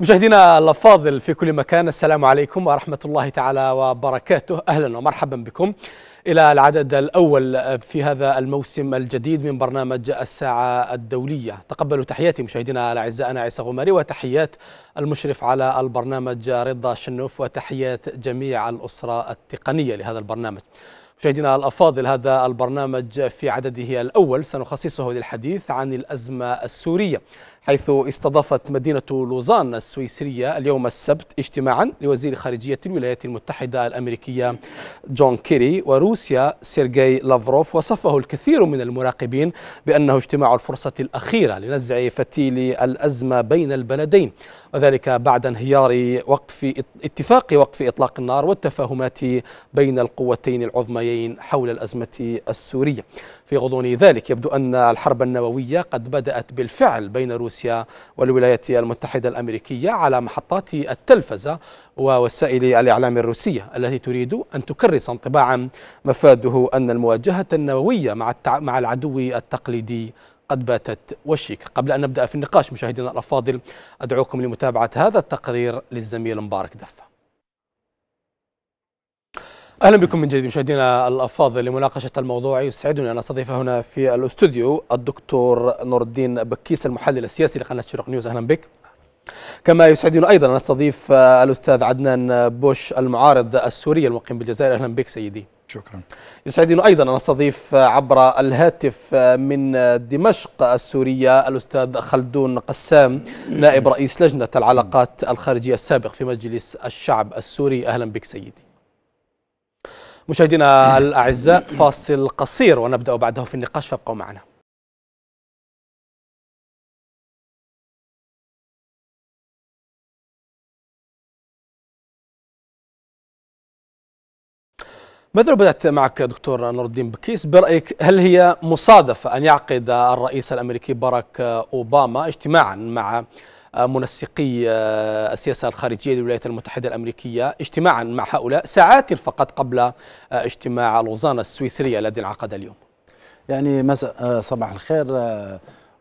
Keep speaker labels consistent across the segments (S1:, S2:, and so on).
S1: مشاهدينا الافاضل في كل مكان السلام عليكم ورحمه الله تعالى وبركاته اهلا ومرحبا بكم الى العدد الاول في هذا الموسم الجديد من برنامج الساعه الدوليه تقبلوا تحياتي مشاهدينا الاعزاء انا عيسى غماري وتحيات المشرف على البرنامج رضا شنوف وتحيات جميع الاسره التقنيه لهذا البرنامج مشاهدينا الافاضل هذا البرنامج في عدده الاول سنخصصه للحديث عن الازمه السوريه حيث استضافت مدينة لوزان السويسرية اليوم السبت اجتماعا لوزير خارجية الولايات المتحدة الأمريكية جون كيري وروسيا سيرجي لافروف وصفه الكثير من المراقبين بأنه اجتماع الفرصة الأخيرة لنزع فتيل الأزمة بين البلدين وذلك بعد انهيار وقف اتفاق وقف إطلاق النار والتفاهمات بين القوتين العظميين حول الأزمة السورية في غضون ذلك يبدو أن الحرب النووية قد بدأت بالفعل بين روسيا والولايات المتحدة الأمريكية على محطات التلفزة ووسائل الإعلام الروسية التي تريد أن تكرس انطباعا مفاده أن المواجهة النووية مع مع العدو التقليدي قد باتت وشيك قبل أن نبدأ في النقاش مشاهدينا الأفاضل أدعوكم لمتابعة هذا التقرير للزميل مبارك دفة اهلا بكم من جديد مشاهدينا الافاضل لمناقشه الموضوع يسعدني ان استضيف هنا في الاستوديو الدكتور نور الدين بكيس المحلل السياسي لقناه شرق نيوز اهلا بك. كما يسعدني ايضا ان استضيف الاستاذ عدنان بوش المعارض السوري المقيم بالجزائر اهلا بك سيدي. شكرا يسعدني أيضا أن أستضيف عبر الهاتف من دمشق السورية الأستاذ خلدون قسام نائب رئيس لجنة العلاقات الخارجية السابق في مجلس الشعب السوري أهلا بك سيدي مشاهدينا الأعزاء فاصل قصير ونبدأ بعده في النقاش فابقوا معنا ماذا لو بدأت معك دكتور نور الدين بكيس برأيك هل هي مصادفة أن يعقد الرئيس الأمريكي باراك أوباما اجتماعا مع منسقي السياسة الخارجية للولايات المتحدة الأمريكية اجتماعا مع هؤلاء ساعات فقط قبل اجتماع لوزان السويسرية الذي انعقد اليوم
S2: يعني مساء صباح الخير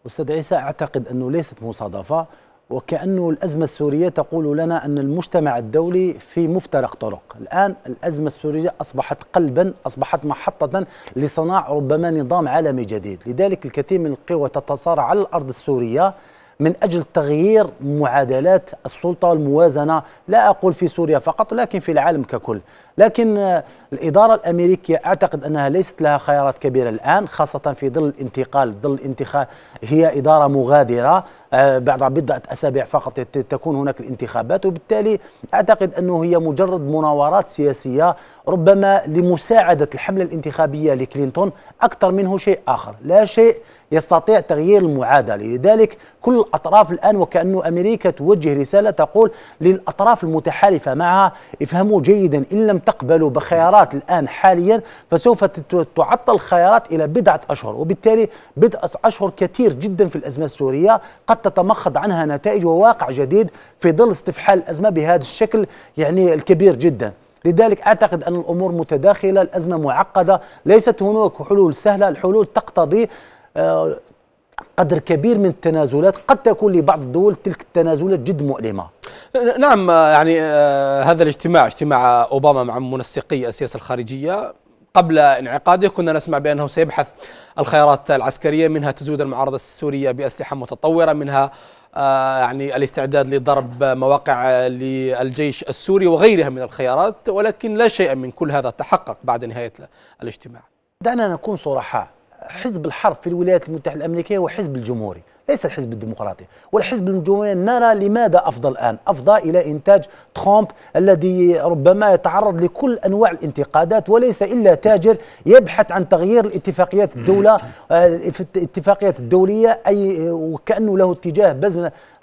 S2: أستاذ عيسى أعتقد أنه ليست مصادفة وكأنه الأزمة السورية تقول لنا أن المجتمع الدولي في مفترق طرق الآن الأزمة السورية أصبحت قلبا أصبحت محطة لصناع ربما نظام عالمي جديد لذلك الكثير من القوى تتصارع على الأرض السورية من أجل تغيير معادلات السلطة والموازنة لا أقول في سوريا فقط لكن في العالم ككل لكن الإدارة الأمريكية أعتقد أنها ليست لها خيارات كبيرة الآن خاصة في ظل الانتقال ظل الانتخاب هي إدارة مغادرة آه، بعد بضعة أسابيع فقط تكون هناك الانتخابات وبالتالي أعتقد أنه هي مجرد مناورات سياسية ربما لمساعدة الحملة الانتخابية لكلينتون أكثر منه شيء آخر لا شيء يستطيع تغيير المعادله، لذلك كل الاطراف الان وكانه امريكا توجه رساله تقول للاطراف المتحالفه معها افهموا جيدا ان لم تقبل بخيارات الآن حاليا فسوف تعطل الخيارات إلى بضعة أشهر وبالتالي بضعة أشهر كثير جدا في الأزمة السورية قد تتمخض عنها نتائج وواقع جديد في ظل استفحال الأزمة بهذا الشكل يعني الكبير جدا لذلك أعتقد أن الأمور متداخلة الأزمة معقدة ليست هناك حلول سهلة الحلول تقتضي آه، قدر كبير من التنازلات قد تكون لبعض الدول تلك التنازلات جد مؤلمة
S1: نعم آه، يعني آه، هذا الاجتماع اجتماع أوباما مع منسقي السياسة الخارجية قبل انعقاده كنا نسمع بأنه سيبحث الخيارات العسكرية منها تزويد المعارضة السورية بأسلحة متطورة منها آه، يعني الاستعداد لضرب مواقع للجيش السوري وغيرها من الخيارات ولكن لا شيء من كل هذا تحقق بعد نهاية الاجتماع دعنا نكون صرحاء حزب الحرب في الولايات المتحدة
S2: الأمريكية هو حزب الجمهوري ليس الحزب الديمقراطي والحزب الجمهوري نرى لماذا أفضى الآن أفضى إلى إنتاج ترامب الذي ربما يتعرض لكل أنواع الانتقادات وليس إلا تاجر يبحث عن تغيير الاتفاقيات الدولة آه، الاتفاقيات الدولية أي وكأنه له اتجاه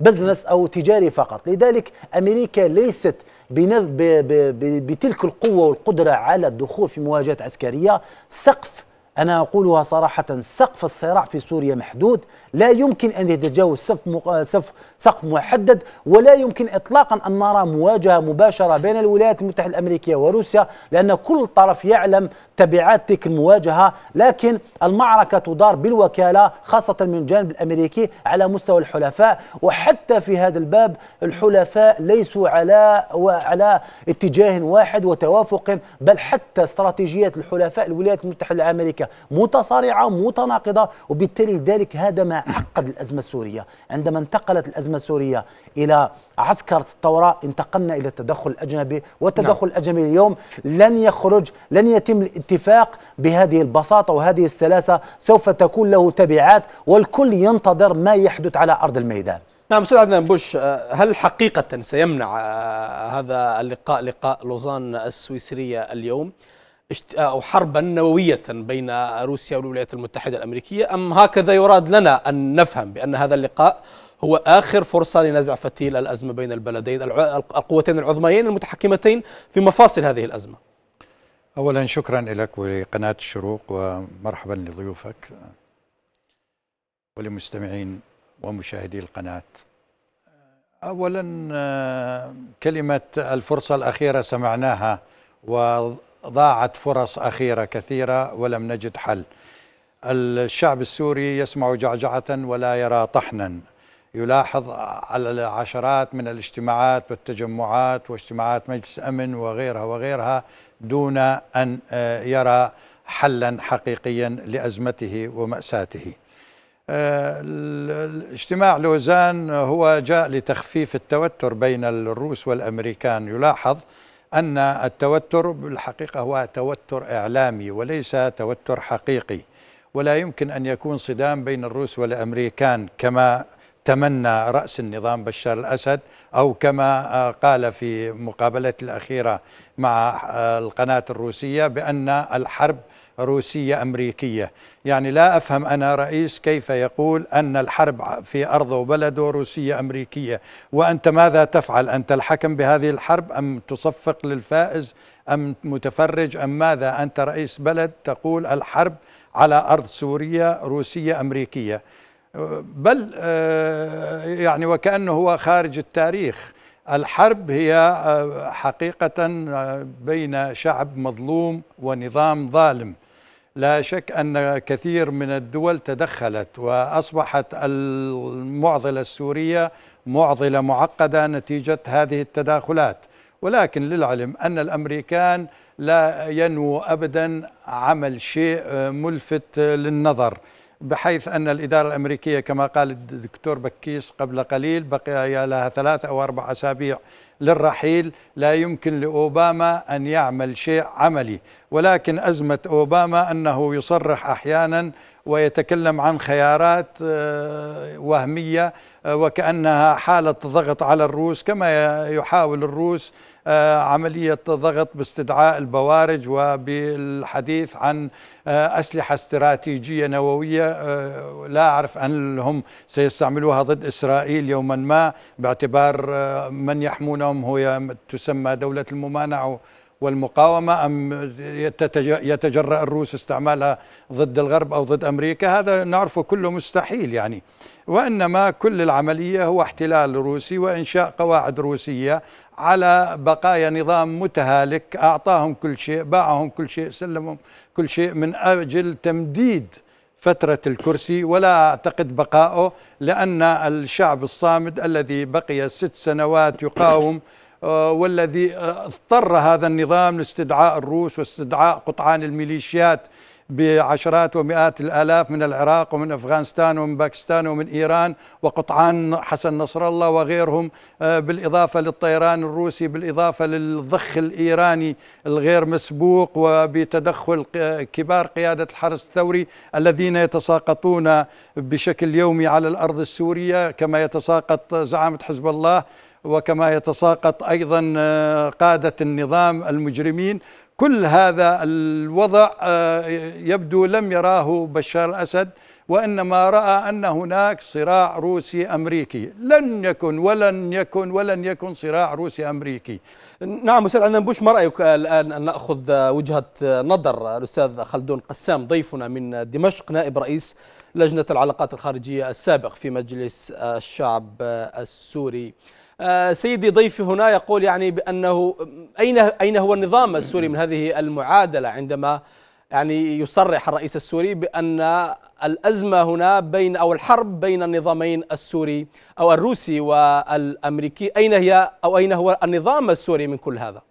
S2: بزنس أو تجاري فقط لذلك أمريكا ليست بتلك القوة والقدرة على الدخول في مواجهات عسكرية سقف أنا أقولها صراحة سقف الصراع في سوريا محدود لا يمكن أن يتجاوز سقف, سقف محدد ولا يمكن إطلاقا أن نرى مواجهة مباشرة بين الولايات المتحدة الأمريكية وروسيا لأن كل طرف يعلم تبعات تلك المواجهة لكن المعركة تدار بالوكالة خاصة من الجانب الأمريكي على مستوى الحلفاء وحتى في هذا الباب الحلفاء ليسوا على وعلى اتجاه واحد وتوافق بل حتى استراتيجية الحلفاء الولايات المتحدة الأمريكية متصارعة متناقضة وبالتالي ذلك هذا ما عقد الأزمة السورية عندما انتقلت الأزمة السورية إلى عسكرة الثورة انتقلنا إلى التدخل الأجنبي والتدخل نعم. الأجنبي اليوم لن يخرج لن يتم الاتفاق بهذه البساطة وهذه السلاسة سوف تكون له تبعات والكل ينتظر ما يحدث على أرض الميدان
S1: نعم استاذ عدنان بوش آه، هل حقيقة سيمنع آه، هذا اللقاء لقاء لوزان السويسرية اليوم آه، او حربا نووية بين روسيا والولايات المتحدة الامريكية ام هكذا يراد لنا ان نفهم بان هذا اللقاء هو آخر فرصة لنزع فتيل الأزمة بين البلدين القوتين العظميين المتحكمتين في مفاصل هذه الأزمة
S3: اولا شكرا لك ولقناه الشروق ومرحبا لضيوفك ولمستمعين ومشاهدي القناه اولا كلمه الفرصه الاخيره سمعناها وضاعت فرص اخيره كثيره ولم نجد حل الشعب السوري يسمع جعجعه ولا يرى طحنا يلاحظ على العشرات من الاجتماعات والتجمعات واجتماعات مجلس امن وغيرها وغيرها دون أن آه، يرى حلا حقيقيا لأزمته ومأساته آه، اجتماع لوزان هو جاء لتخفيف التوتر بين الروس والأمريكان يلاحظ أن التوتر بالحقيقة هو توتر إعلامي وليس توتر حقيقي ولا يمكن أن يكون صدام بين الروس والأمريكان كما تمنى رأس النظام بشار الأسد أو كما آه، قال في مقابلته الأخيرة مع آه، القناة الروسية بأن الحرب روسية أمريكية يعني لا أفهم أنا رئيس كيف يقول أن الحرب في أرضه وبلده روسية أمريكية وأنت ماذا تفعل أنت الحكم بهذه الحرب أم تصفق للفائز أم متفرج أم ماذا أنت رئيس بلد تقول الحرب على أرض سورية روسية أمريكية بل آه، يعني وكأنه هو خارج التاريخ الحرب هي آه، حقيقة آه، بين شعب مظلوم ونظام ظالم لا شك أن كثير من الدول تدخلت وأصبحت المعضلة السورية معضلة معقدة نتيجة هذه التداخلات ولكن للعلم أن الأمريكان لا ينووا أبدا عمل شيء ملفت للنظر بحيث أن الإدارة الأمريكية كما قال الدكتور بكيس قبل قليل بقي لها ثلاثة أو أربع أسابيع للرحيل لا يمكن لأوباما أن يعمل شيء عملي ولكن أزمة أوباما أنه يصرح أحيانا ويتكلم عن خيارات آه، وهمية آه، وكأنها حالة ضغط على الروس كما يحاول الروس آه، عملية ضغط باستدعاء البوارج وبالحديث عن آه، أسلحة استراتيجية نووية لا أعرف أن هم سيستعملوها ضد إسرائيل يوما ما باعتبار من يحمونهم هي تسمى دولة الممانعة والمقاومة أم يتجرأ الروس استعمالها ضد الغرب أو ضد أمريكا هذا نعرفه كله مستحيل يعني وإنما كل العملية هو احتلال روسي وإنشاء قواعد روسية على بقايا نظام متهالك أعطاهم كل شيء باعهم كل شيء سلمهم كل شيء من أجل تمديد فترة الكرسي ولا أعتقد بقائه لأن الشعب الصامد الذي بقي ست سنوات يقاوم آه، والذي آه، اضطر هذا النظام لاستدعاء الروس واستدعاء قطعان الميليشيات بعشرات ومئات الالاف من العراق ومن افغانستان ومن باكستان ومن ايران وقطعان حسن نصر الله وغيرهم آه، بالاضافه للطيران الروسي بالاضافه للضخ الايراني الغير مسبوق وبتدخل كبار قياده الحرس الثوري الذين يتساقطون بشكل يومي على الارض السوريه كما يتساقط زعامه حزب الله وكما يتساقط أيضا آه، قادة النظام المجرمين كل هذا الوضع آه، يبدو لم يراه بشار الأسد وإنما رأى أن هناك صراع روسي أمريكي لن يكن ولن يكن ولن يكن صراع روسي أمريكي نعم أستاذ عدنان بوش ما رأيك الآن أن نأخذ وجهة
S1: نظر الأستاذ خلدون قسام ضيفنا من دمشق نائب رئيس لجنة العلاقات الخارجية السابق في مجلس الشعب السوري آه، سيدي ضيفي هنا يقول يعني بأنه أين أين هو النظام السوري من هذه المعادلة عندما يعني يصرح الرئيس السوري بأن الأزمة هنا بين أو الحرب بين النظامين السوري أو الروسي والأمريكي أين هي أو أين هو النظام السوري من كل هذا؟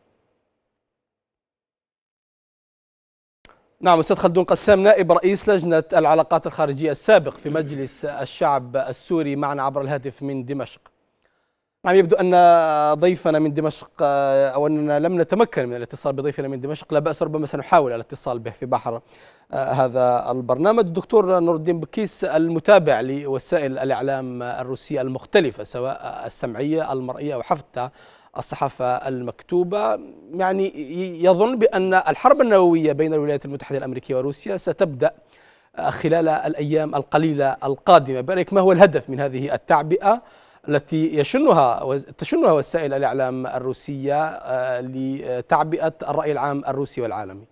S1: نعم استاذ خلدون قسام نائب رئيس لجنه العلاقات الخارجيه السابق في مجلس الشعب السوري معنا عبر الهاتف من دمشق نعم يبدو أن ضيفنا من دمشق أو أننا لم نتمكن من الاتصال بضيفنا من دمشق لا بأس ربما سنحاول الاتصال به في بحر آه، هذا البرنامج الدكتور نور الدين بكيس المتابع لوسائل الإعلام الروسية المختلفة سواء السمعية المرئية أو حتى الصحافة المكتوبة يعني يظن بأن الحرب النووية بين الولايات المتحدة الأمريكية وروسيا ستبدأ آه، خلال الأيام القليلة القادمة برأيك ما هو الهدف من هذه التعبئة التي يشنها تشنها وسائل الإعلام الروسية آه، لتعبئة الرأي العام الروسي والعالمي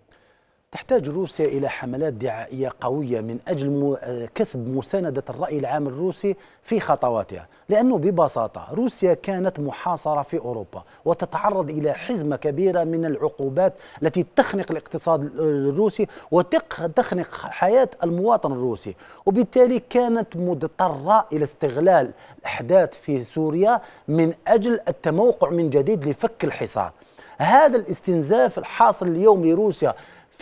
S2: تحتاج روسيا إلى حملات دعائية قوية من أجل كسب مساندة الرأي العام الروسي في خطواتها لأنه ببساطة روسيا كانت محاصرة في أوروبا وتتعرض إلى حزمة كبيرة من العقوبات التي تخنق الاقتصاد الروسي وتخنق حياة المواطن الروسي وبالتالي كانت مضطرة إلى استغلال الأحداث في سوريا من أجل التموقع من جديد لفك الحصار هذا الاستنزاف الحاصل اليوم لروسيا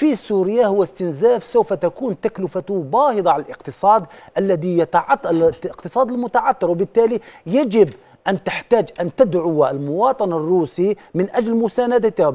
S2: في سوريا هو استنزاف سوف تكون تكلفته باهظة على الاقتصاد الذي يتعط... الاقتصاد المتعطر وبالتالي يجب أن تحتاج أن تدعو المواطن الروسي من أجل مساندته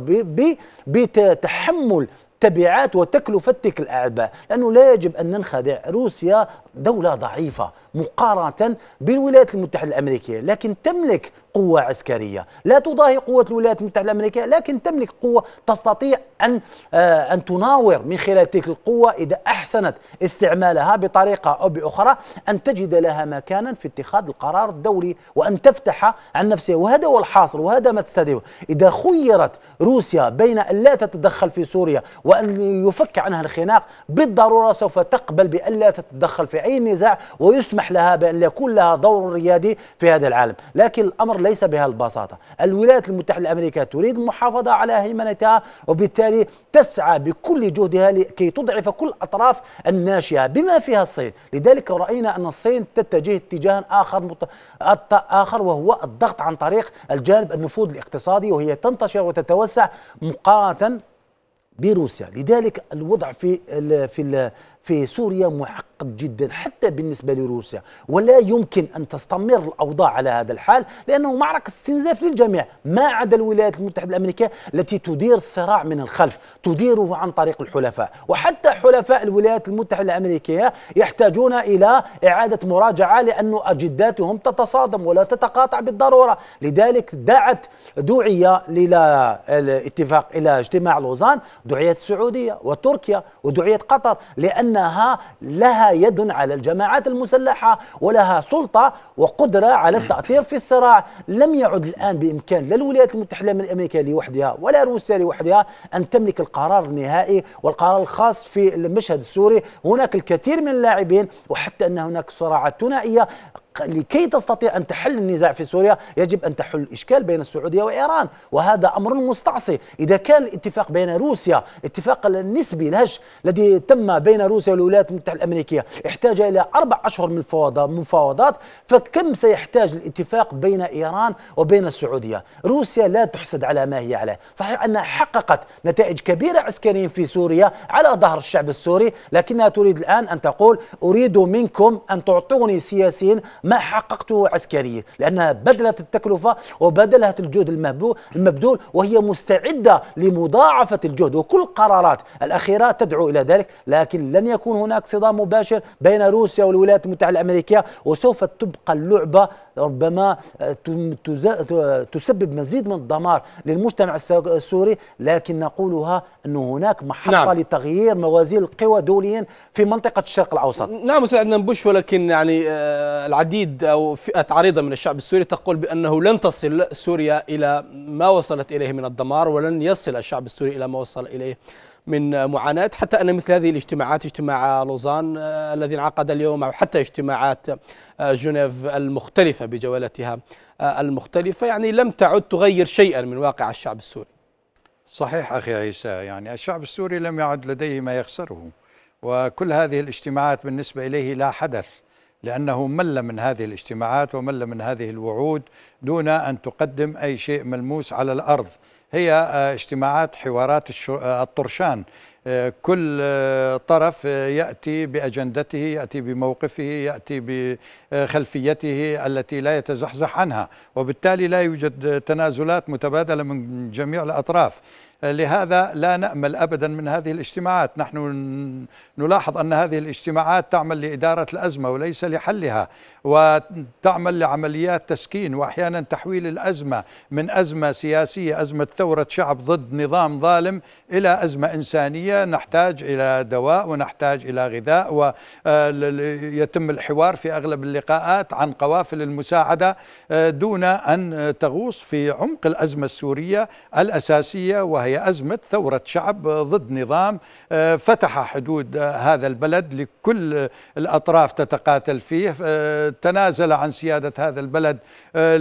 S2: بتحمل تبعات وتكلفة تلك الأعباء لأنه لا يجب أن ننخدع روسيا دولة ضعيفة مقارنة بالولايات المتحدة الأمريكية لكن تملك قوة عسكرية لا تضاهي قوة الولايات المتحدة الأمريكية لكن تملك قوة تستطيع أن آه، أن تناور من خلال تلك القوة إذا أحسنت استعمالها بطريقة أو بأخرى أن تجد لها مكانا في اتخاذ القرار الدولي وأن تفتح عن نفسها وهذا هو الحاصل وهذا ما تستهدفه إذا خيرت روسيا بين أن لا تتدخل في سوريا وأن يفك عنها الخناق بالضرورة سوف تقبل بأن لا تتدخل في أي نزاع ويسمح لها بأن يكون لها دور ريادي في هذا العالم لكن الأمر ليس بهذه البساطة الولايات المتحدة الأمريكية تريد المحافظة على هيمنتها وبالتالي تسعى بكل جهدها لكي تضعف كل أطراف الناشئة بما فيها الصين لذلك رأينا أن الصين تتجه اتجاه آخر مت... آخر وهو الضغط عن طريق الجانب النفوذ الاقتصادي وهي تنتشر وتتوسع مقارنة بروسيا لذلك الوضع في في في سوريا معقد جدا حتى بالنسبة لروسيا ولا يمكن أن تستمر الأوضاع على هذا الحال لأنه معركة استنزاف للجميع ما عدا الولايات المتحدة الأمريكية التي تدير الصراع من الخلف تديره عن طريق الحلفاء وحتى حلفاء الولايات المتحدة الأمريكية يحتاجون إلى إعادة مراجعة لأن أجداتهم تتصادم ولا تتقاطع بالضرورة لذلك دعت دعية إلى الاتفاق إلى اجتماع لوزان دعيت السعودية وتركيا ودعيت قطر لأن لأنها لها يد على الجماعات المسلحة ولها سلطة وقدرة على التأثير في الصراع لم يعد الآن بإمكان لا الولايات المتحدة الأمريكية لوحدها ولا روسيا لوحدها أن تملك القرار النهائي والقرار الخاص في المشهد السوري هناك الكثير من اللاعبين وحتى أن هناك صراعات ثنائية لكي تستطيع أن تحل النزاع في سوريا يجب أن تحل الإشكال بين السعودية وإيران وهذا أمر مستعصي إذا كان الاتفاق بين روسيا اتفاق النسبي الهش الذي تم بين روسيا والولايات المتحدة الأمريكية احتاج إلى أربع أشهر من مفاوضات فكم سيحتاج الاتفاق بين إيران وبين السعودية روسيا لا تحسد على ما هي عليه صحيح أنها حققت نتائج كبيرة عسكريا في سوريا على ظهر الشعب السوري لكنها تريد الآن أن تقول أريد منكم أن تعطوني سياسيين ما حققته عسكريا لأنها بذلت التكلفة وبذلت الجهد المبذول وهي مستعدة لمضاعفة الجهد وكل القرارات الأخيرة تدعو إلى ذلك لكن لن يكون هناك صدام مباشر بين روسيا والولايات المتحدة الأمريكية وسوف تبقى اللعبة ربما آه، تسبب مزيد من الدمار للمجتمع السوري لكن نقولها انه هناك محطه نعم. لتغيير موازين القوى دوليا في منطقه الشرق الاوسط
S1: نعم استاذ عدنان بوش ولكن يعني آه، العديد او فئه عريضه من الشعب السوري تقول بانه لن تصل سوريا الى ما وصلت اليه من الدمار ولن يصل الشعب السوري الى ما وصل اليه من معاناة حتى أن مثل هذه الاجتماعات اجتماع لوزان آه، الذي انعقد اليوم أو حتى اجتماعات آه، جنيف المختلفة بجولتها المختلفة يعني لم تعد
S3: تغير شيئا من واقع الشعب السوري صحيح أخي عيسى يعني الشعب السوري لم يعد لديه ما يخسره وكل هذه الاجتماعات بالنسبة إليه لا حدث لأنه مل من هذه الاجتماعات ومل من هذه الوعود دون أن تقدم أي شيء ملموس على الأرض هي آه، اجتماعات حوارات آه، الطرشان كل طرف يأتي بأجندته يأتي بموقفه يأتي بخلفيته التي لا يتزحزح عنها وبالتالي لا يوجد تنازلات متبادلة من جميع الأطراف لهذا لا نأمل أبدا من هذه الاجتماعات نحن نلاحظ أن هذه الاجتماعات تعمل لإدارة الأزمة وليس لحلها وتعمل لعمليات تسكين وأحيانا تحويل الأزمة من أزمة سياسية أزمة ثورة شعب ضد نظام ظالم إلى أزمة إنسانية نحتاج إلى دواء ونحتاج إلى غذاء ويتم آه، الحوار في أغلب اللقاءات عن قوافل المساعدة آه، دون أن تغوص في عمق الأزمة السورية الأساسية وهي أزمة ثورة شعب ضد نظام آه، فتح حدود هذا البلد لكل الأطراف تتقاتل فيه تنازل عن سيادة هذا البلد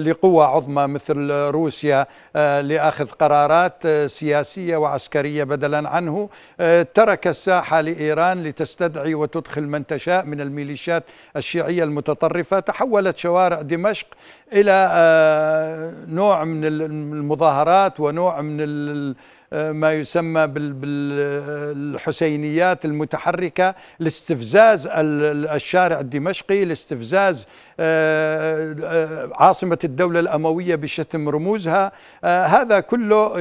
S3: لقوى عظمى مثل روسيا لأخذ قرارات سياسية وعسكرية بدلا عنه آه، ترك الساحة لإيران لتستدعي وتدخل من تشاء من الميليشيات الشيعية المتطرفة تحولت شوارع دمشق الى آه، نوع من المظاهرات ونوع من آه، ما يسمى بالحسينيات المتحركة لاستفزاز الشارع الدمشقي لاستفزاز آه، عاصمة الدولة الأموية بشتم رموزها هذا كله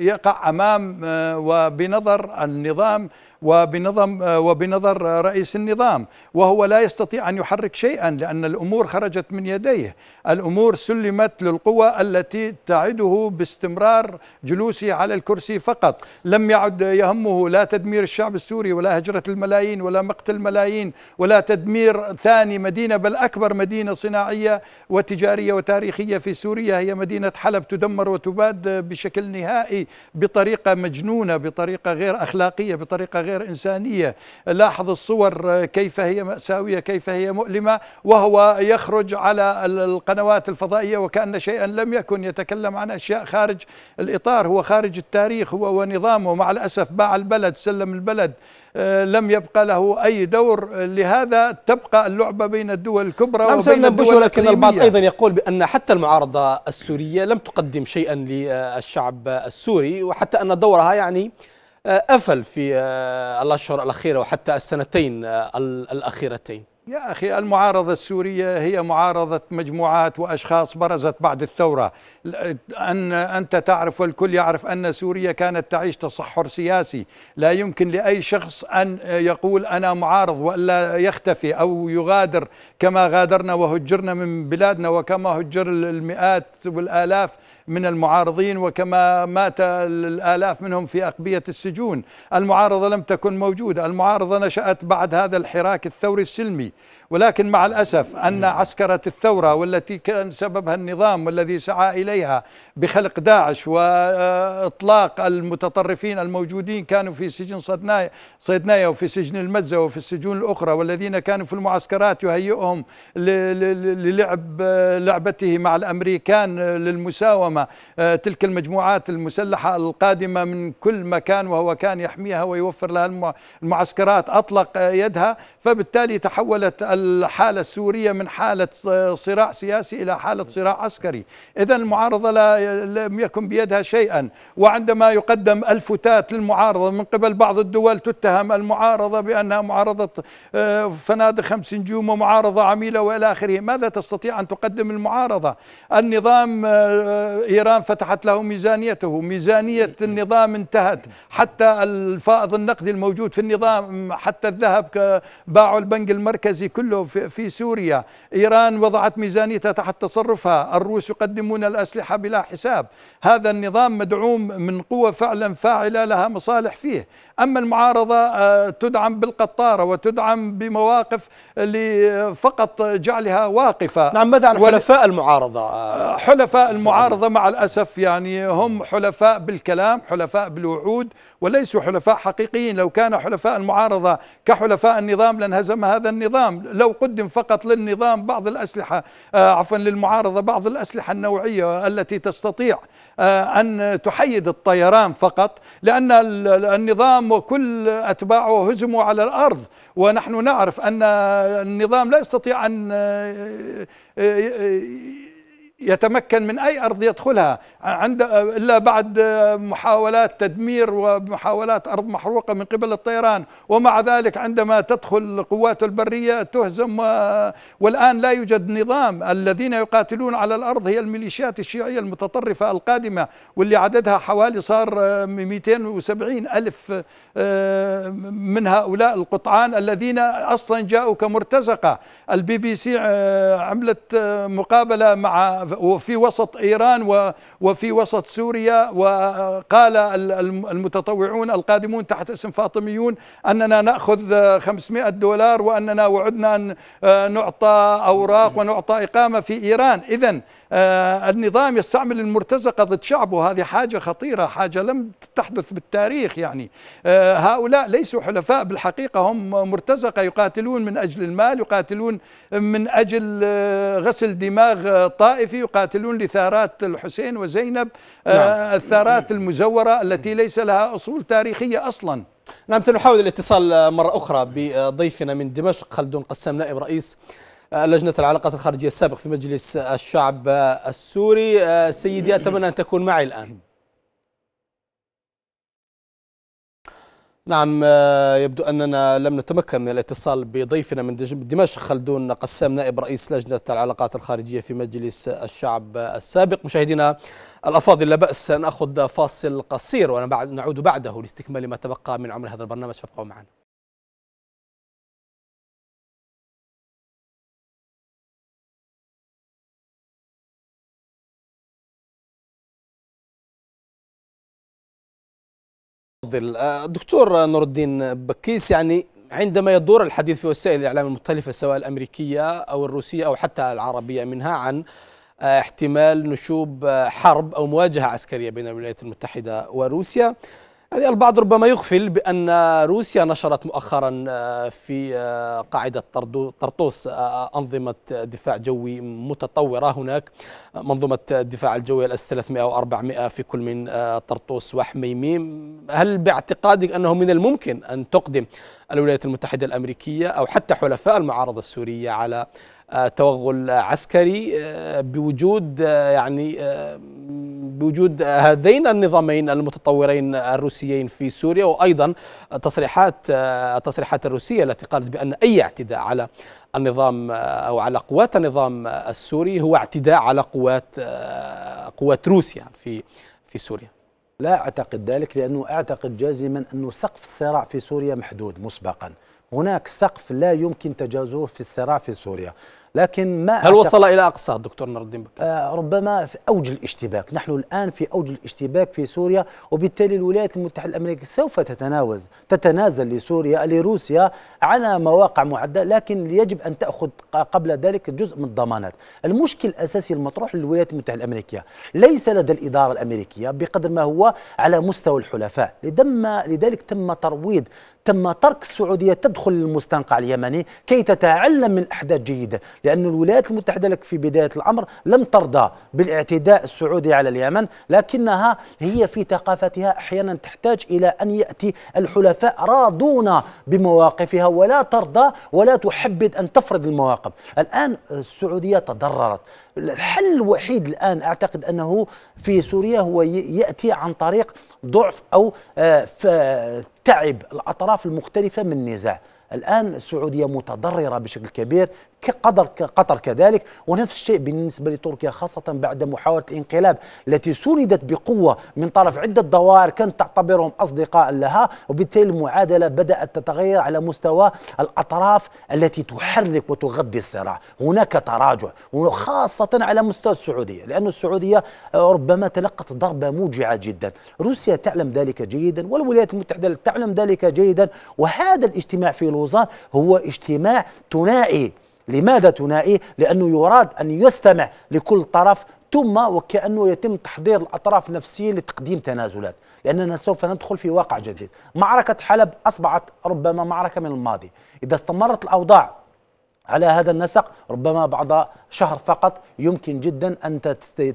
S3: يقع أمام وبنظر النظام وبنظم وبنظر رئيس النظام وهو لا يستطيع أن يحرك شيئا لأن الأمور خرجت من يديه الأمور سلمت للقوى التي تعده باستمرار جلوسه على الكرسي فقط لم يعد يهمه لا تدمير الشعب السوري ولا هجرة الملايين ولا مقتل الملايين ولا تدمير ثاني مدينة بل أكبر مدينة صناعية وتجارية وتاريخية في سوريا هي مدينة حلب تدمر وتباد بشكل نهائي بطريقة مجنونة بطريقة غير أخلاقية بطريقة غير إنسانية لاحظ الصور كيف هي مأساوية كيف هي مؤلمة وهو يخرج على القناة القنوات الفضائية وكأن شيئا لم يكن يتكلم عن أشياء خارج الإطار هو خارج التاريخ هو ونظامه مع الأسف باع البلد سلم البلد آه، لم يبقى له أي دور لهذا تبقى اللعبة بين الدول الكبرى نعم وبين الدول لكن البعض أيضا
S1: يقول بأن حتى المعارضة السورية لم تقدم شيئا للشعب السوري وحتى أن دورها يعني آه، أفل في آه، الأشهر الأخيرة وحتى السنتين الأخيرتين
S3: يا أخي المعارضة السورية هي معارضة مجموعات وأشخاص برزت بعد الثورة أن أنت تعرف والكل يعرف أن سوريا كانت تعيش تصحر سياسي لا يمكن لأي شخص أن يقول أنا معارض وإلا يختفي أو يغادر كما غادرنا وهجرنا من بلادنا وكما هجر المئات والآلاف من المعارضين وكما مات الآلاف منهم في أقبية السجون المعارضة لم تكن موجودة المعارضة نشأت بعد هذا الحراك الثوري السلمي ولكن مع الأسف أن عسكرة الثورة والتي كان سببها النظام والذي سعى إليها بخلق داعش وإطلاق المتطرفين الموجودين كانوا في سجن صيدنايا صيدنايا وفي سجن المزة وفي السجون الأخرى والذين كانوا في المعسكرات يهيئهم للعب لعبته مع الأمريكان للمساومة آه، تلك المجموعات المسلحة القادمة من كل مكان وهو كان يحميها ويوفر لها المعسكرات أطلق يدها فبالتالي تحولت الحالة السورية من حالة صراع سياسي إلى حالة صراع عسكري إذا المعارضة لا لم يكن بيدها شيئا وعندما يقدم الفتات للمعارضة من قبل بعض الدول تتهم المعارضة بأنها معارضة آه، فنادق خمس نجوم ومعارضة عميلة وإلى آخره ماذا تستطيع أن تقدم المعارضة النظام آه، إيران فتحت له ميزانيته ميزانية النظام انتهت حتى الفائض النقدي الموجود في النظام حتى الذهب باعوا البنك المركزي كل كله في, في سوريا إيران وضعت ميزانيتها تحت تصرفها الروس يقدمون الأسلحة بلا حساب هذا النظام مدعوم من قوة فعلا فاعلة لها مصالح فيه أما المعارضة آه، تدعم بالقطارة وتدعم بمواقف فقط جعلها واقفة نعم ماذا عن حلفاء المعارضة آه، آه، حلفاء المعارضة مع الأسف يعني هم حلفاء بالكلام حلفاء بالوعود وليسوا حلفاء حقيقيين لو كان حلفاء المعارضة كحلفاء النظام لانهزم هذا النظام لو قدم فقط للنظام بعض الأسلحة آه، عفوا للمعارضة بعض الأسلحة النوعية التي تستطيع آه، أن تحيد الطيران فقط لأن النظام وكل أتباعه هزموا على الأرض ونحن نعرف أن النظام لا يستطيع أن آه، يتمكن من أي أرض يدخلها عند إلا بعد آه، محاولات تدمير ومحاولات أرض محروقة من قبل الطيران ومع ذلك عندما تدخل القوات البرية تهزم والآن لا يوجد نظام الذين يقاتلون على الأرض هي الميليشيات الشيعية المتطرفة القادمة واللي عددها حوالي صار 270 آه، ألف آه، من هؤلاء القطعان الذين أصلا جاءوا كمرتزقة البي بي سي عملت مقابلة مع وفي وسط إيران وفي وسط سوريا وقال المتطوعون القادمون تحت اسم فاطميون أننا نأخذ 500 دولار وأننا وعدنا أن آه، نعطى أوراق ونعطى إقامة في إيران إذا آه، النظام يستعمل المرتزقة ضد شعبه هذه حاجة خطيرة حاجة لم تحدث بالتاريخ يعني آه، هؤلاء ليسوا حلفاء بالحقيقة هم مرتزقة يقاتلون من أجل المال يقاتلون من أجل غسل دماغ طائفي الطائفي يقاتلون لثارات الحسين وزينب آه، نعم. الثارات المزورة التي ليس لها أصول تاريخية أصلا
S1: نعم سنحاول الاتصال مرة أخرى بضيفنا من دمشق خلدون قسام نائب رئيس آه، لجنة العلاقات الخارجية السابق في مجلس الشعب السوري آه، سيدي أتمنى أن تكون معي الآن نعم آه، يبدو أننا لم نتمكن من الاتصال بضيفنا من دمشق خلدون قسام نائب رئيس لجنة العلاقات الخارجية في مجلس الشعب السابق مشاهدينا الأفاضل لا بأس أن أخذ فاصل قصير ونعود بعده لاستكمال ما تبقى من عمر هذا
S3: البرنامج فابقوا معنا آه، دكتور نور
S1: الدين بكيس يعني عندما يدور الحديث في وسائل الإعلام المختلفة سواء الأمريكية أو الروسية أو حتى العربية منها عن آه، احتمال نشوب آه، حرب أو مواجهة عسكرية بين الولايات المتحدة وروسيا هذه البعض ربما يغفل بأن روسيا نشرت مؤخرا آه، في آه، قاعدة طرطوس آه، أنظمة دفاع جوي متطورة هناك منظومة الدفاع الجوي الأس 300 و 400 في كل من طرطوس وحميميم هل باعتقادك أنه من الممكن أن تقدم الولايات المتحدة الأمريكية أو حتى حلفاء المعارضة السورية على آه، توغل عسكري آه، بوجود آه، يعني بوجود هذين النظامين المتطورين الروسيين في سوريا وايضا تصريحات التصريحات الروسيه التي قالت بان اي اعتداء على النظام او على قوات النظام السوري هو اعتداء على قوات قوات روسيا في في سوريا
S2: لا اعتقد ذلك لانه اعتقد جازما انه سقف الصراع في سوريا محدود مسبقا هناك سقف لا يمكن تجاوزه في الصراع في سوريا لكن ما هل وصل الى اقصى دكتور نور الدين بكاس؟ آه ربما في اوج الاشتباك، نحن الان في اوج الاشتباك في سوريا وبالتالي الولايات المتحده الامريكيه سوف تتناوز تتنازل لسوريا لروسيا على مواقع معده لكن يجب ان تاخذ قبل ذلك جزء من الضمانات، المشكل الاساسي المطروح للولايات المتحده الامريكيه ليس لدى الاداره الامريكيه بقدر ما هو على مستوى الحلفاء، لدم لذلك تم ترويض تم ترك السعوديه تدخل المستنقع اليمني كي تتعلم من احداث جيده، لأن الولايات المتحدة لك في بداية الأمر لم ترضى بالاعتداء السعودي على اليمن لكنها هي في ثقافتها أحيانا تحتاج إلى أن يأتي الحلفاء راضون بمواقفها ولا ترضى ولا تحبذ أن تفرض المواقف الآن السعودية تضررت الحل الوحيد الآن أعتقد أنه في سوريا هو يأتي عن طريق ضعف أو آه، تعب الأطراف المختلفة من النزاع الآن السعودية متضررة بشكل كبير كقدر قطر كذلك ونفس الشيء بالنسبه لتركيا خاصه بعد محاوله الانقلاب التي سندت بقوه من طرف عده دوائر كانت تعتبرهم اصدقاء لها وبالتالي المعادله بدات تتغير على مستوى الاطراف التي تحرك وتغذي الصراع هناك تراجع وخاصه على مستوى السعوديه لان السعوديه آه، ربما تلقت ضربه موجعه جدا روسيا تعلم ذلك جيدا والولايات المتحده تعلم ذلك جيدا وهذا الاجتماع في لوزان هو اجتماع ثنائي لماذا ثنائي؟ لأنه يراد أن يستمع لكل طرف ثم وكأنه يتم تحضير الأطراف نفسيا لتقديم تنازلات لأننا سوف ندخل في واقع جديد معركة حلب أصبحت ربما معركة من الماضي إذا استمرت الأوضاع على هذا النسق ربما بعد شهر فقط يمكن جدا أن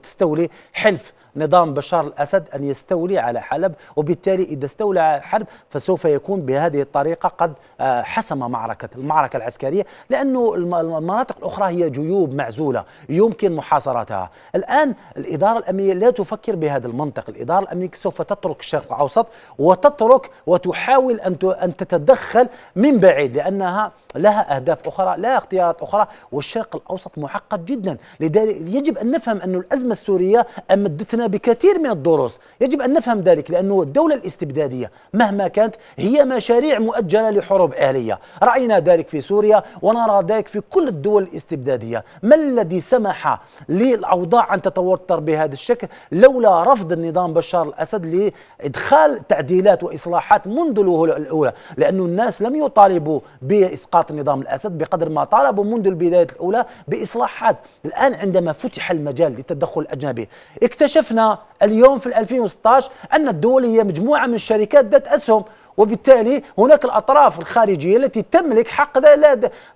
S2: تستولي حلف نظام بشار الأسد أن يستولي على حلب وبالتالي إذا استولى على حلب فسوف يكون بهذه الطريقة قد آه، حسم معركة المعركة العسكرية لأنه المناطق الأخرى هي جيوب معزولة يمكن محاصرتها الآن الإدارة الأمنية لا تفكر بهذا المنطق الإدارة الأمنية سوف تترك الشرق الأوسط وتترك وتحاول أن تتدخل من بعيد لأنها لها أهداف أخرى لا اختيارات أخرى والشرق الأوسط معقد جدا لذلك يجب أن نفهم أن الأزمة السورية أمدتنا بكثير من الدروس يجب أن نفهم ذلك لأنه الدولة الاستبدادية مهما كانت هي مشاريع مؤجلة لحروب أهلية رأينا ذلك في سوريا ونرى ذلك في كل الدول الاستبدادية ما الذي سمح للأوضاع أن تتوتر بهذا الشكل لولا رفض النظام بشار الأسد لإدخال تعديلات وإصلاحات منذ الوهلة الأولى لانه الناس لم يطالبوا بإسقاط نظام الأسد بقدر ما طالبوا منذ البداية الأولى بإصلاحات الآن عندما فتح المجال للتدخل الأجنبي اكتشفنا اليوم في 2016 أن الدول هي مجموعة من الشركات ذات أسهم وبالتالي هناك الأطراف الخارجية التي تملك حق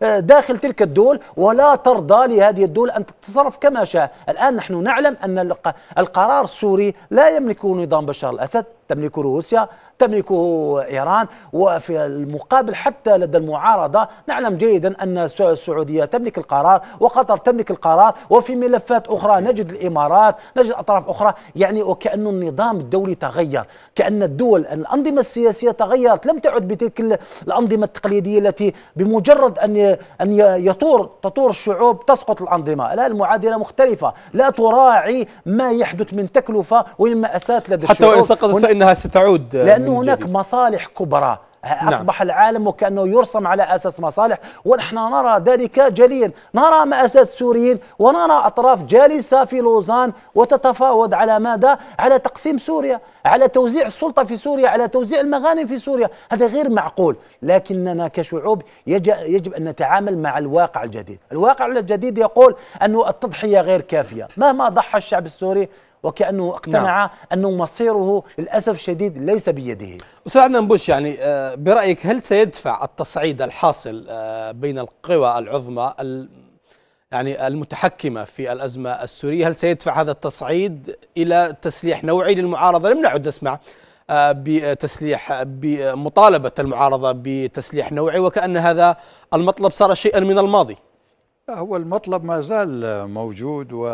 S2: داخل تلك الدول ولا ترضى لهذه الدول أن تتصرف كما شاء الآن نحن نعلم أن القرار السوري لا يملكه نظام بشار الأسد تملكه روسيا تملكه إيران وفي المقابل حتى لدى المعارضة نعلم جيدا أن السعودية تملك القرار وقطر تملك القرار وفي ملفات أخرى نجد الإمارات نجد أطراف أخرى يعني وكأن النظام الدولي تغير كأن الدول الأنظمة السياسية تغيرت لم تعد بتلك الأنظمة التقليدية التي بمجرد أن أن يطور تطور الشعوب تسقط الأنظمة لا المعادلة مختلفة لا تراعي ما يحدث من تكلفة والمأساة لدى الشعوب حتى وإن سقطت انها
S1: ستعود آه، لانه هناك
S2: مصالح كبرى أصبح نعم. العالم وكأنه يرسم على أساس مصالح ونحن نرى ذلك جليا نرى مأساة السوريين ونرى أطراف جالسة في لوزان وتتفاوض على ماذا؟ على تقسيم سوريا على توزيع السلطة في سوريا على توزيع المغانم في سوريا هذا غير معقول لكننا كشعوب يجب أن نتعامل مع الواقع الجديد الواقع الجديد يقول انه التضحية غير كافية مهما ضحى الشعب السوري وكأنه اقتنع
S1: نعم. أنه مصيره
S2: للأسف الشديد
S1: ليس بيده أستاذ عدنان بوش يعني آه، برأيك هل سيدفع التصعيد الحاصل آه، بين القوى العظمى يعني المتحكمة في الأزمة السورية هل سيدفع هذا التصعيد إلى تسليح نوعي للمعارضة لم نعد نسمع آه، بتسليح بمطالبة المعارضة بتسليح نوعي وكأن هذا المطلب صار شيئا من الماضي
S3: هو المطلب ما زال موجود و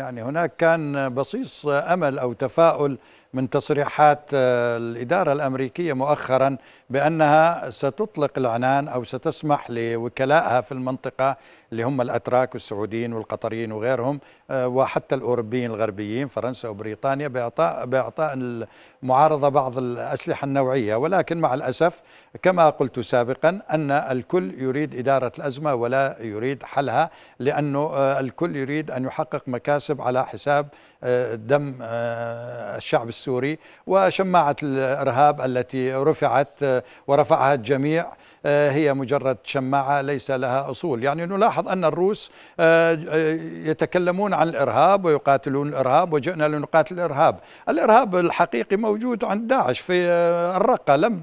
S3: يعني هناك كان بصيص امل او تفاؤل من تصريحات آه، الاداره الامريكيه مؤخرا بانها ستطلق العنان او ستسمح لوكلائها في المنطقه اللي هم الأتراك والسعوديين والقطريين وغيرهم آه، وحتى الأوروبيين الغربيين فرنسا وبريطانيا بإعطاء, بإعطاء المعارضة بعض الأسلحة النوعية ولكن مع الأسف كما قلت سابقا أن الكل يريد إدارة الأزمة ولا يريد حلها لأنه آه، الكل يريد أن يحقق مكاسب على حساب آه، دم الشعب السوري وشماعة الإرهاب التي رفعت ورفعها الجميع آه، هي مجرد شماعة ليس لها أصول يعني نلاحظ أن الروس آه، آه، يتكلمون عن الإرهاب ويقاتلون الإرهاب وجئنا لنقاتل الإرهاب الإرهاب الحقيقي موجود عند داعش في الرقة لم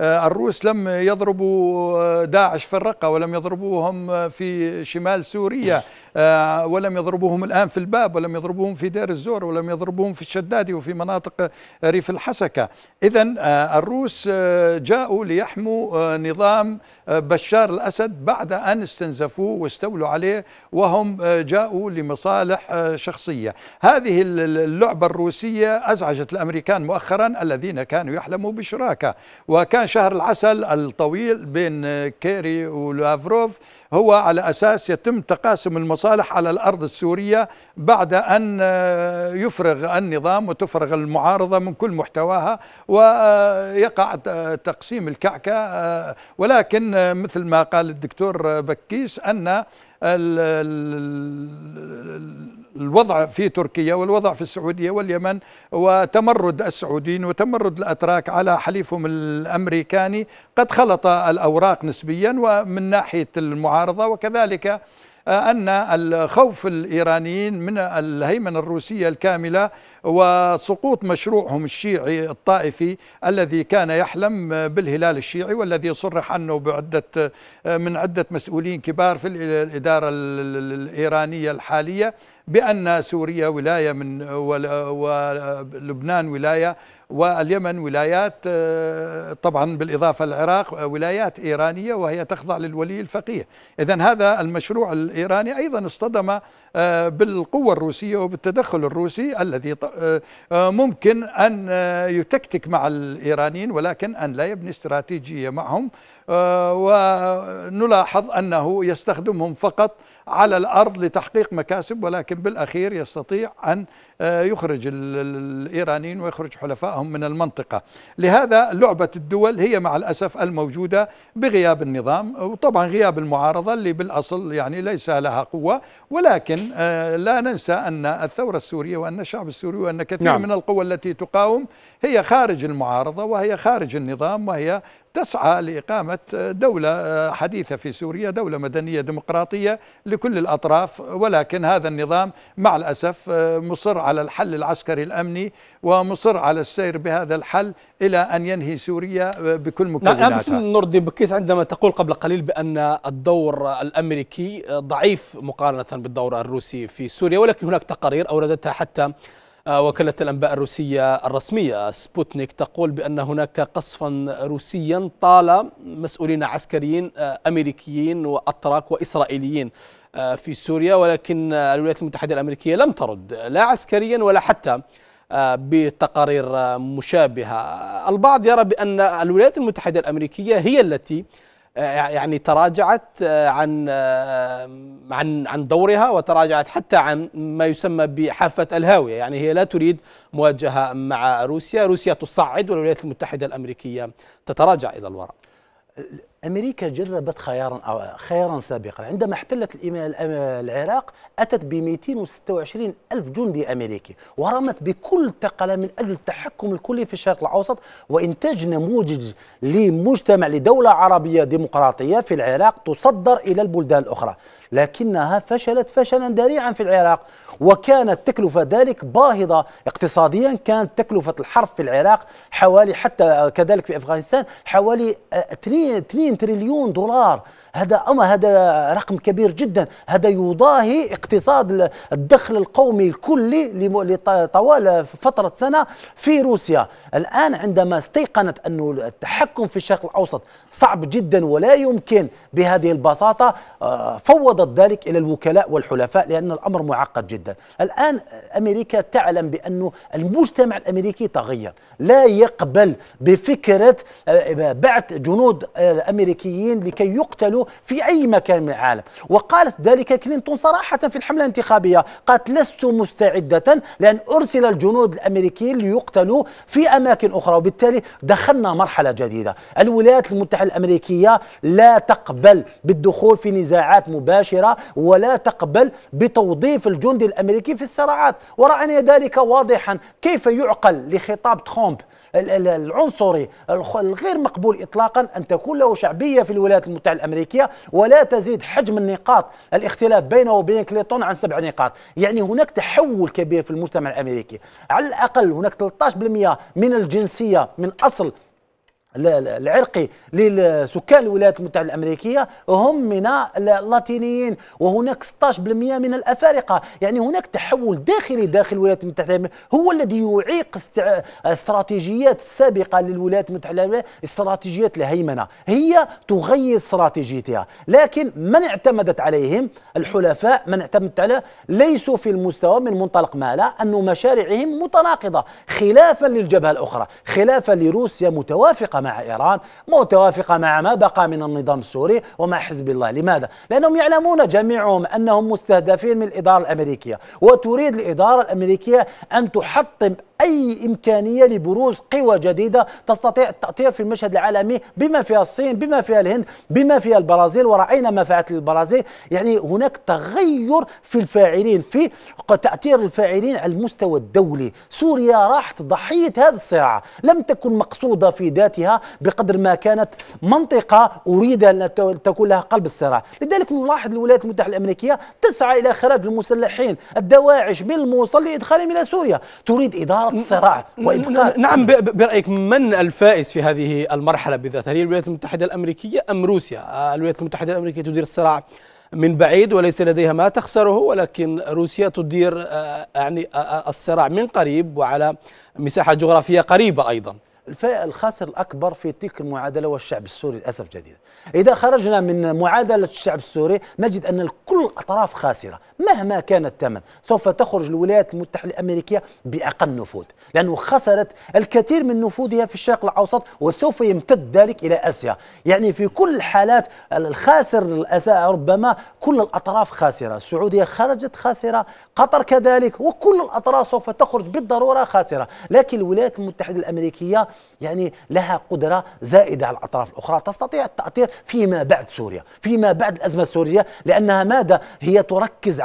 S3: الروس لم يضربوا داعش في الرقة ولم يضربوهم في شمال سوريا آه، ولم يضربوهم الآن في الباب ولم يضربوهم في دير الزور ولم يضربوهم في الشدادي وفي مناطق ريف الحسكة إذا آه، الروس آه، جاءوا ليحموا نظام بشار الأسد بعد أن استنزفوه واستولوا عليه وهم جاءوا لمصالح شخصية هذه اللعبة الروسية أزعجت الأمريكان مؤخرا الذين كانوا يحلموا بشراكة وكان شهر العسل الطويل بين كيري ولافروف هو على أساس يتم تقاسم المصالح المصالح على الأرض السورية بعد أن آه، يفرغ النظام وتفرغ المعارضة من كل محتواها ويقع آه، تقسيم الكعكة آه، ولكن مثل ما قال الدكتور بكيس أن الوضع في تركيا والوضع في السعودية واليمن وتمرد السعوديين وتمرد الأتراك على حليفهم الأمريكاني قد خلط الأوراق نسبيا ومن ناحية المعارضة وكذلك أن الخوف الإيرانيين من الهيمنة الروسية الكاملة وسقوط مشروعهم الشيعي الطائفي الذي كان يحلم بالهلال الشيعي والذي صرح عنه بعدة من عدة مسؤولين كبار في الإدارة الإيرانية الحالية بأن سوريا ولاية من ولبنان ولاية واليمن ولايات طبعا بالإضافة العراق ولايات إيرانية وهي تخضع للولي الفقيه إذا هذا المشروع الإيراني أيضا اصطدم آه، بالقوة الروسية وبالتدخل الروسي الذي آه، آه، ممكن أن آه، يتكتك مع الإيرانيين ولكن أن لا يبني استراتيجية معهم آه، ونلاحظ أنه يستخدمهم فقط على الأرض لتحقيق مكاسب ولكن بالأخير يستطيع أن آه، يخرج الإيرانيين ويخرج حلفائهم من المنطقة لهذا لعبة الدول هي مع الأسف الموجودة بغياب النظام وطبعا غياب المعارضة اللي بالأصل يعني ليس لها قوة ولكن آه، لا ننسى أن الثورة السورية وأن الشعب السوري وأن كثير نعم. من القوى التي تقاوم هي خارج المعارضة وهي خارج النظام وهي تسعى لإقامة دولة آه، حديثة في سوريا دولة مدنية ديمقراطية لكل الأطراف ولكن هذا النظام مع الأسف آه، مصر على الحل العسكري الأمني ومصر على السير بهذا الحل إلى أن ينهي سوريا آه، بكل نعم، مكوناتها نعم نور الدين بكيس عندما تقول قبل قليل بأن الدور الأمريكي
S1: ضعيف مقارنة بالدور الروسي في سوريا ولكن هناك تقارير أوردتها حتى آه، وكالة الأنباء الروسية الرسمية سبوتنيك تقول بأن هناك قصفا روسيا طال مسؤولين عسكريين آه، أمريكيين وأتراك وإسرائيليين آه، في سوريا ولكن الولايات المتحدة الأمريكية لم ترد لا عسكريا ولا حتى بتقارير مشابهة البعض يرى بأن الولايات المتحدة الأمريكية هي التي آه، يعني تراجعت آه، عن آه، عن عن دورها وتراجعت حتى عن ما يسمى بحافه الهاويه، يعني هي لا تريد مواجهه مع روسيا، روسيا تصعد والولايات المتحده الامريكيه تتراجع الى الوراء. أمريكا جربت خيارا خيارا سابقا عندما احتلت
S2: العراق أتت ب 226 ألف جندي أمريكي ورمت بكل ثقل من أجل التحكم الكلي في الشرق الأوسط وإنتاج نموذج لمجتمع لدولة عربية ديمقراطية في العراق تصدر إلى البلدان الأخرى لكنها فشلت فشلا ذريعا في العراق وكانت تكلفة ذلك باهظة اقتصاديا كانت تكلفة الحرب في العراق حوالي حتى كذلك في أفغانستان حوالي 2 آه، تريليون دولار هذا أما هذا رقم كبير جدا هذا يضاهي اقتصاد الدخل القومي الكلي طوال فترة سنة في روسيا الآن عندما استيقنت أن التحكم في الشرق الأوسط صعب جدا ولا يمكن بهذه البساطة آه، فوضت ذلك إلى الوكلاء والحلفاء لأن الأمر معقد جدا الآن أمريكا تعلم بأن المجتمع الأمريكي تغير لا يقبل بفكرة آه، بعث جنود آه، أمريكيين لكي يقتلوا يعملوا في أي مكان من العالم وقالت ذلك كلينتون صراحة في الحملة الانتخابية قالت لست مستعدة لأن أرسل الجنود الأمريكيين ليقتلوا في أماكن أخرى وبالتالي دخلنا مرحلة جديدة الولايات المتحدة الأمريكية لا تقبل بالدخول في نزاعات مباشرة ولا تقبل بتوظيف الجندي الأمريكي في الصراعات ورأني ذلك واضحا كيف يعقل لخطاب ترامب العنصري الغير مقبول إطلاقا أن تكون له شعبية في الولايات المتحدة الأمريكية ولا تزيد حجم النقاط الاختلاف بينه وبين كلينتون عن سبع نقاط يعني هناك تحول كبير في المجتمع الأمريكي على الأقل هناك 13% من الجنسية من أصل العرقي لسكان الولايات المتحده الامريكيه هم من اللاتينيين وهناك 16% من الافارقه يعني هناك تحول داخلي داخل الولايات المتحده هو الذي يعيق استراتيجيات سابقه للولايات المتحده استراتيجيات الهيمنه هي تغير استراتيجيتها لكن من اعتمدت عليهم الحلفاء من اعتمدت عليه ليسوا في المستوى من منطلق ما لا ان مشاريعهم متناقضه خلافا للجبهه الاخرى خلافا لروسيا متوافقه متوافقة مع إيران متوافقة مع ما بقى من النظام السوري ومع حزب الله لماذا؟ لأنهم يعلمون جميعهم أنهم مستهدفين من الإدارة الأمريكية وتريد الإدارة الأمريكية أن تحطم أي إمكانية لبروز قوى جديدة تستطيع التأثير في المشهد العالمي بما فيها الصين بما فيها الهند بما فيها البرازيل ورأينا ما فعلت البرازيل يعني هناك تغير في الفاعلين في تأثير الفاعلين على المستوى الدولي سوريا راحت ضحية هذا الصراع لم تكن مقصودة في ذاتها بقدر ما كانت منطقة أريد أن تكون لها قلب الصراع لذلك نلاحظ الولايات المتحدة الأمريكية تسعى إلى إخراج المسلحين الدواعش من الموصل لإدخالهم إلى سوريا تريد إدارة اثارت صراع وابقاء
S1: نعم برايك من الفائز في هذه المرحله بالذات؟ هل هي الولايات المتحده الامريكيه ام روسيا؟ آه، الولايات المتحده الامريكيه تدير الصراع من بعيد وليس لديها ما تخسره ولكن روسيا تدير آه، يعني آه، الصراع من قريب وعلى مساحه جغرافيه قريبه ايضا.
S2: الخاسر الأكبر في تلك المعادلة هو الشعب السوري للأسف جديد إذا خرجنا من معادلة الشعب السوري نجد أن كل الأطراف خاسرة مهما كان الثمن سوف تخرج الولايات المتحدة الأمريكية بأقل نفوذ لأنه خسرت الكثير من نفوذها في الشرق الأوسط وسوف يمتد ذلك إلى آسيا يعني في كل الحالات الخاسر ربما كل الأطراف خاسرة السعودية خرجت خاسرة قطر كذلك وكل الأطراف سوف تخرج بالضرورة خاسرة لكن الولايات المتحدة الأمريكية يعني لها قدرة زائدة على الأطراف الأخرى تستطيع التأثير فيما بعد سوريا فيما بعد الأزمة السورية لأنها ماذا هي تركز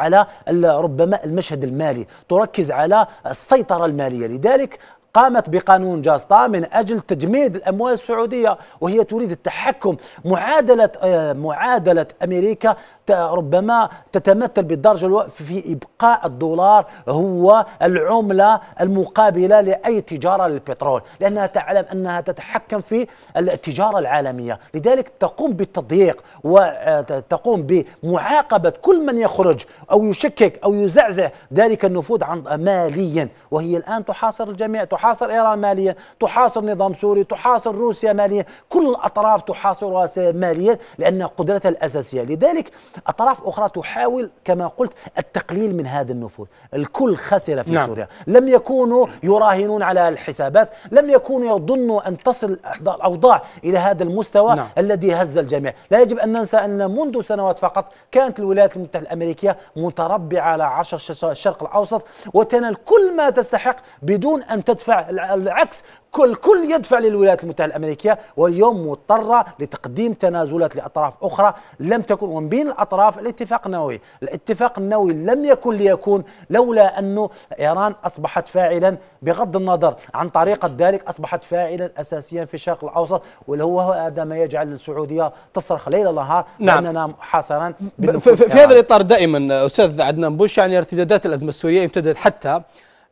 S2: على ربما المشهد المالي تركز على السيطرة المالية لذلك قامت بقانون جاستا من أجل تجميد الأموال السعودية وهي تريد التحكم معادلة آه، معادلة أمريكا ربما تتمثل بالدرجة في إبقاء الدولار هو العملة المقابلة لأي تجارة للبترول لأنها تعلم أنها تتحكم في التجارة العالمية لذلك تقوم بالتضييق وتقوم آه، بمعاقبة كل من يخرج أو يشكك أو يزعزع ذلك النفوذ عن ماليا وهي الآن تحاصر الجميع تحاصر تحاصر إيران ماليا تحاصر نظام سوري تحاصر روسيا ماليا كل الأطراف تحاصرها ماليا لأن قدرتها الأساسية لذلك أطراف أخرى تحاول كما قلت التقليل من هذا النفوذ الكل خسر في نعم. سوريا لم يكونوا يراهنون على الحسابات لم يكونوا يظنوا أن تصل الأوضاع إلى هذا المستوى نعم. الذي هز الجميع لا يجب أن ننسى أن منذ سنوات فقط كانت الولايات المتحدة الأمريكية متربعة على عشر الشرق الأوسط وتنال كل ما تستحق بدون أن تدفع العكس كل كل يدفع للولايات المتحده الامريكيه واليوم مضطره لتقديم تنازلات لاطراف اخرى لم تكن ومن بين الاطراف الاتفاق النووي، الاتفاق النووي لم يكن ليكون لولا انه ايران اصبحت فاعلا بغض النظر عن طريقه ذلك اصبحت فاعلا اساسيا في الشرق الاوسط واللي هو هذا ما يجعل السعوديه تصرخ ليل نهار نعم. اننا محاصرا
S1: في, في هذا الاطار دائما استاذ عدنان بوش يعني ارتدادات الازمه السوريه امتدت حتى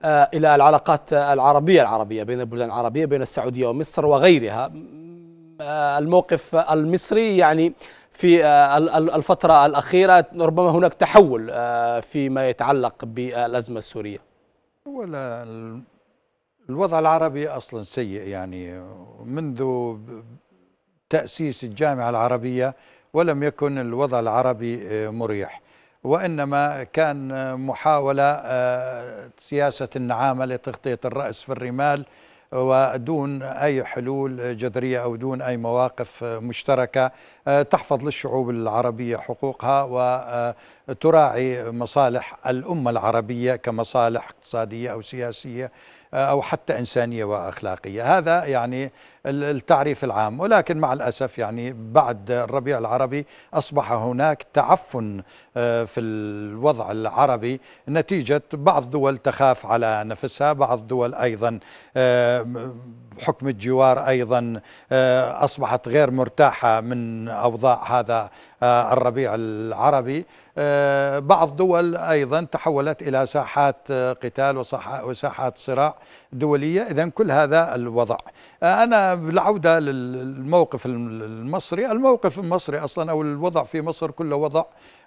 S1: آه، إلى العلاقات العربية العربية بين البلدان العربية بين السعودية ومصر وغيرها آه، الموقف المصري يعني في آه، الفترة الأخيرة ربما هناك تحول فيما يتعلق بالأزمة السورية
S3: ولا الوضع العربي أصلا سيء يعني منذ تأسيس الجامعة العربية ولم يكن الوضع العربي مريح وإنما كان محاولة آه، سياسة النعامة لتغطية الرأس في الرمال ودون أي حلول جذرية أو دون أي مواقف مشتركة آه، تحفظ للشعوب العربية حقوقها وتراعي آه، مصالح الأمة العربية كمصالح اقتصادية أو سياسية أو حتى إنسانية وأخلاقية هذا يعني التعريف العام ولكن مع الأسف يعني بعد الربيع العربي أصبح هناك تعفن آه، في الوضع العربي نتيجة بعض دول تخاف على نفسها بعض دول أيضا آه، حكم الجوار أيضا آه، أصبحت غير مرتاحة من أوضاع هذا الربيع العربي بعض دول أيضا تحولت إلى ساحات قتال وساحات صراع دولية إذا كل هذا الوضع آه، أنا بالعودة للموقف المصري الموقف المصري أصلا أو الوضع في مصر كله وضع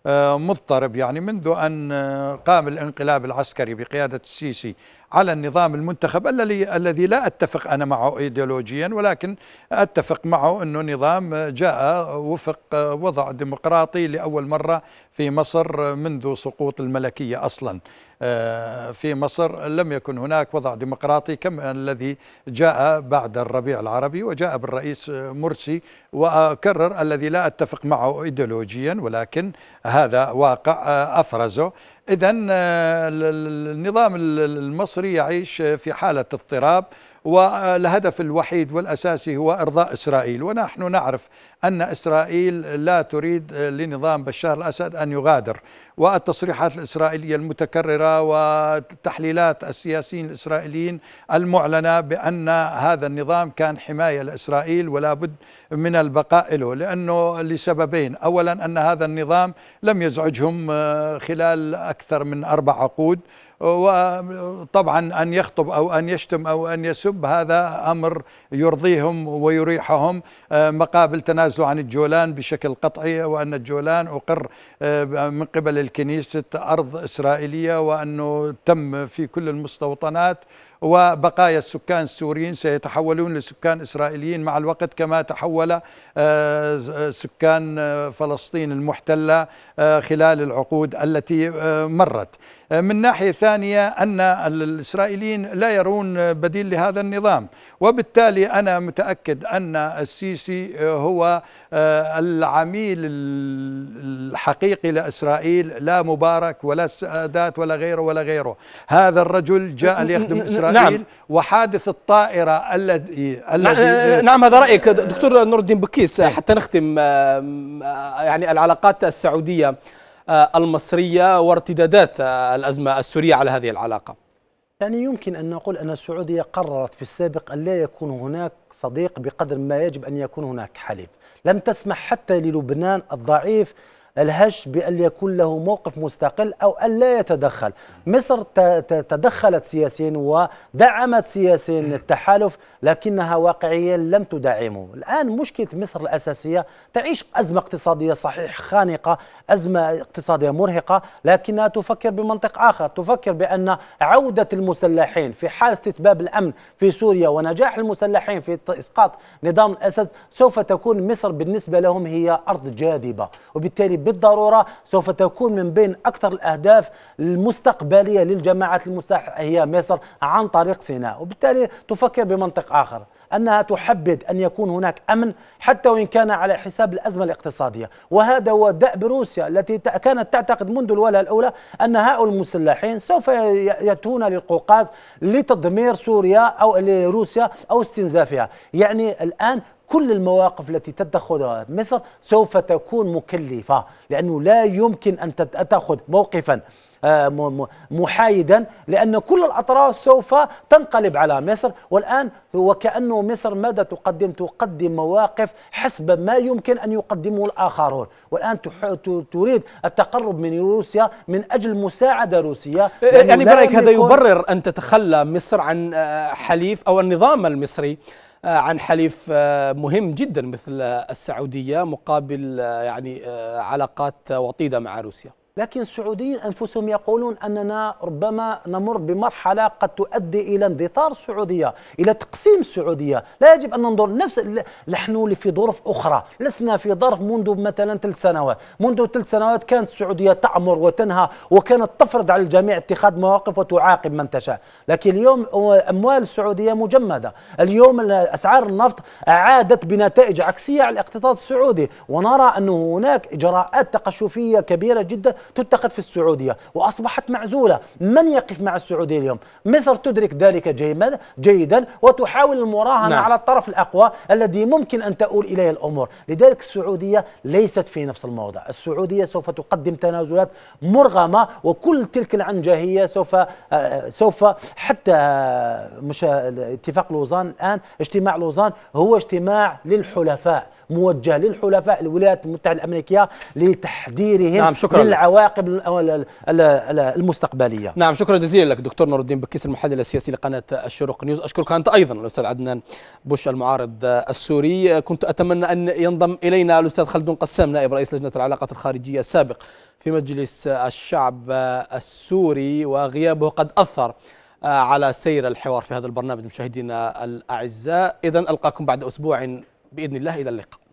S3: آه، مضطرب يعني منذ أن آه، قام الانقلاب العسكري بقيادة السيسي على النظام المنتخب الذي الذي لا اتفق انا معه ايديولوجيا ولكن اتفق معه انه نظام آه، جاء وفق وضع ديمقراطي لاول مره في مصر منذ سقوط الملكيه اصلا في مصر لم يكن هناك وضع ديمقراطي كما الذي جاء بعد الربيع العربي وجاء بالرئيس مرسي واكرر الذي لا اتفق معه ايديولوجيا ولكن هذا واقع آه، أفرزه إذا آه، النظام المصري يعيش في حالة اضطراب والهدف الوحيد والأساسي هو إرضاء إسرائيل ونحن نعرف أن إسرائيل لا تريد لنظام بشار الأسد أن يغادر والتصريحات الإسرائيلية المتكررة وتحليلات السياسيين الإسرائيليين المعلنة بأن هذا النظام كان حماية لإسرائيل ولا بد من البقاء له لأنه لسببين أولا أن هذا النظام لم يزعجهم آه، خلال أكثر من أربع عقود وطبعا أن يخطب أو أن يشتم أو أن يسب هذا أمر يرضيهم ويريحهم آه، مقابل تنازل عن الجولان بشكل قطعي وأن الجولان أقر آه، من قبل الكنيسة أرض إسرائيلية وأنه تم في كل المستوطنات وبقايا السكان السوريين سيتحولون لسكان إسرائيليين مع الوقت كما تحول آه، سكان آه، فلسطين المحتلة آه، خلال العقود التي مرت من ناحية ثانية أن الإسرائيليين لا يرون بديل لهذا النظام وبالتالي أنا متأكد أن السيسي هو العميل الحقيقي لإسرائيل لا مبارك ولا السادات ولا غيره ولا غيره هذا الرجل جاء ليخدم إسرائيل نعم وحادث الطائرة الذي نعم، الذي آه، آه، نعم هذا رأيك دكتور نور الدين
S1: بكيس نعم. حتى نختم آه، يعني العلاقات السعودية المصرية وارتدادات الأزمة السورية على هذه العلاقة
S2: يعني يمكن أن نقول أن السعودية قررت في السابق أن لا يكون هناك صديق بقدر ما يجب أن يكون هناك حليف لم تسمح حتى للبنان الضعيف الهش بأن يكون له موقف مستقل أو أن لا يتدخل مصر تدخلت سياسيا ودعمت سياسيا التحالف لكنها واقعيا لم تدعمه الآن مشكلة مصر الأساسية تعيش أزمة اقتصادية صحيح خانقة أزمة اقتصادية مرهقة لكنها تفكر بمنطق آخر تفكر بأن عودة المسلحين في حال استتباب الأمن في سوريا ونجاح المسلحين في إسقاط نظام الأسد سوف تكون مصر بالنسبة لهم هي أرض جاذبة وبالتالي بالضرورة سوف تكون من بين أكثر الأهداف المستقبلية للجماعات المسلحة هي مصر عن طريق سيناء وبالتالي تفكر بمنطق آخر أنها تحبذ أن يكون هناك أمن حتى وإن كان على حساب الأزمة الاقتصادية وهذا هو دأب روسيا التي كانت تعتقد منذ الوهلة الأولى أن هؤلاء المسلحين سوف يأتون للقوقاز لتدمير سوريا أو لروسيا أو استنزافها يعني الآن كل المواقف التي تتخذها مصر سوف تكون مكلفة لأنه لا يمكن أن تأخذ موقفا آه، محايدا لأن كل الأطراف سوف تنقلب على مصر والآن وكأنه مصر ماذا تقدم تقدم مواقف حسب ما يمكن أن يقدمه الآخرون والآن تريد التقرب من روسيا من أجل مساعدة روسيا إيه، إيه، يعني برأيك هذا يبرر
S1: أن تتخلى مصر عن آه، حليف أو النظام المصري آه، عن حليف آه، مهم جدا مثل السعودية مقابل آه، يعني علاقات وطيدة مع روسيا لكن
S2: السعوديين أنفسهم يقولون أننا ربما نمر بمرحلة قد تؤدي إلى اندثار السعودية إلى تقسيم السعودية لا يجب أن ننظر نفس نحن في ظروف أخرى لسنا في ظرف منذ مثلا ثلاث سنوات منذ ثلاث سنوات كانت السعودية تعمر وتنهى وكانت تفرض على الجميع اتخاذ مواقف وتعاقب من تشاء لكن اليوم أموال السعودية مجمدة اليوم أسعار النفط عادت بنتائج عكسية على الاقتصاد السعودي ونرى أن هناك إجراءات تقشفية كبيرة جدا تتخذ في السعودية وأصبحت معزولة من يقف مع السعودية اليوم؟ مصر تدرك ذلك جيدا وتحاول المراهنة نعم. على الطرف الأقوى الذي ممكن أن تؤول إليه الأمور لذلك السعودية ليست في نفس الموضع السعودية سوف تقدم تنازلات مرغمة وكل تلك العنجهية سوف آه، سوف حتى آه، مش اتفاق لوزان الآن اجتماع لوزان هو اجتماع للحلفاء موجه للحلفاء الولايات المتحدة الأمريكية لتحذيرهم نعم شكرا العواقب المستقبليه
S1: نعم شكرا جزيلا لك دكتور نور الدين بكيس المحلل السياسي لقناه الشروق نيوز اشكرك انت ايضا الاستاذ عدنان بوش المعارض السوري كنت اتمنى ان ينضم الينا الاستاذ خلدون قسام نائب رئيس لجنه العلاقات الخارجيه السابق في مجلس الشعب السوري وغيابه قد اثر على سير الحوار في هذا البرنامج مشاهدينا الاعزاء اذا القاكم بعد اسبوع باذن الله الى اللقاء